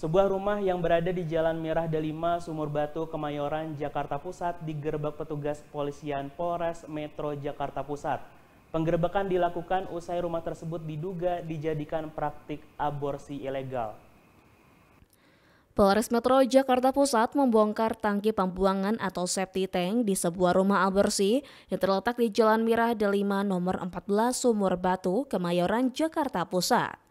Sebuah rumah yang berada di Jalan Merah Delima, Sumur Batu, Kemayoran, Jakarta Pusat digerebek petugas kepolisian Polres Metro Jakarta Pusat. Penggerebekan dilakukan usai rumah tersebut diduga dijadikan praktik aborsi ilegal. Polres Metro Jakarta Pusat membongkar tangki pembuangan atau safety tank di sebuah rumah aborsi yang terletak di Jalan Mirah Delima nomor 14 Sumur Batu, Kemayoran, Jakarta Pusat.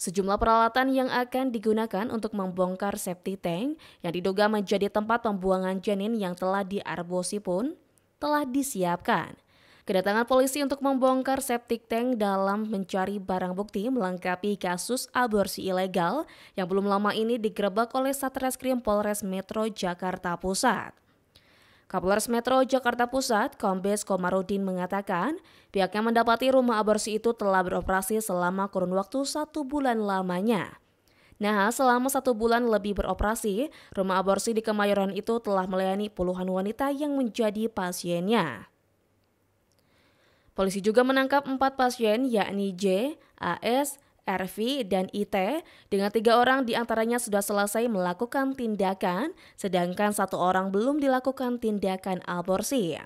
Sejumlah peralatan yang akan digunakan untuk membongkar septi tank yang diduga menjadi tempat pembuangan janin yang telah diarbosi pun telah disiapkan. Kedatangan polisi untuk membongkar septic tank dalam mencari barang bukti melengkapi kasus aborsi ilegal yang belum lama ini digerebek oleh Satreskrim Polres Metro Jakarta Pusat. Kapolres Metro Jakarta Pusat, Kombes Komarudin mengatakan, pihaknya mendapati rumah aborsi itu telah beroperasi selama kurun waktu satu bulan lamanya. Nah, selama satu bulan lebih beroperasi, rumah aborsi di Kemayoran itu telah melayani puluhan wanita yang menjadi pasiennya. Polisi juga menangkap empat pasien yakni J, AS, RV, dan IT, dengan tiga orang diantaranya sudah selesai melakukan tindakan, sedangkan satu orang belum dilakukan tindakan aborsi.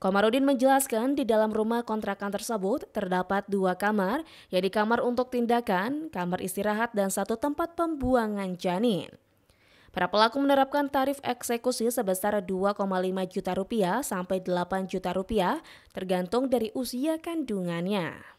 Komarudin menjelaskan di dalam rumah kontrakan tersebut terdapat dua kamar, yaitu kamar untuk tindakan, kamar istirahat, dan satu tempat pembuangan janin. Para pelaku menerapkan tarif eksekusi sebesar 2,5 juta rupiah sampai 8 juta rupiah tergantung dari usia kandungannya.